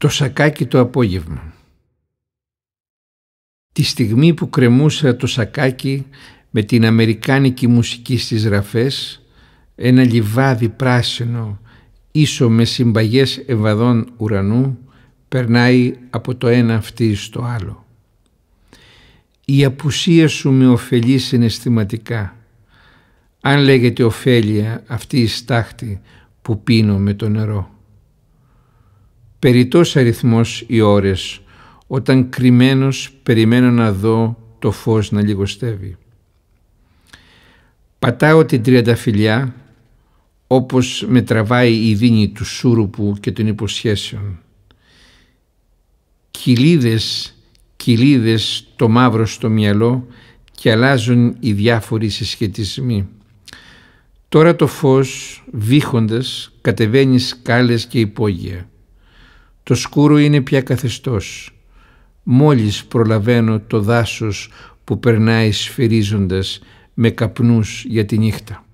το σακάκι το απόγευμα. Τη στιγμή που κρεμούσα το σακάκι με την αμερικάνικη μουσική στις ραφές, ένα λιβάδι πράσινο ίσο με συμπαγές ευαδών ουρανού περνάει από το ένα αυτή στο άλλο. Η απουσία σου με ωφελεί συναισθηματικά. Αν λέγεται ωφέλεια αυτή η στάχτη που πίνω με το νερό περιττός αριθμός οι ώρες, όταν κρυμμένος περιμένω να δω το φως να λιγοστεύει. Πατάω την τριανταφυλιά, όπως με τραβάει η δίνη του σούρουπου και των υποσχέσεων. Κυλίδες, κυλίδες το μαύρο στο μυαλό και αλλάζουν οι διάφοροι συσχετισμοί. Τώρα το φως, βήχοντας, κατεβαίνει σκάλες και υπόγεια. Το σκούρο είναι πια καθεστώς. Μόλις προλαβαίνω το δάσος που περνάει σφυρίζοντας με καπνούς για τη νύχτα.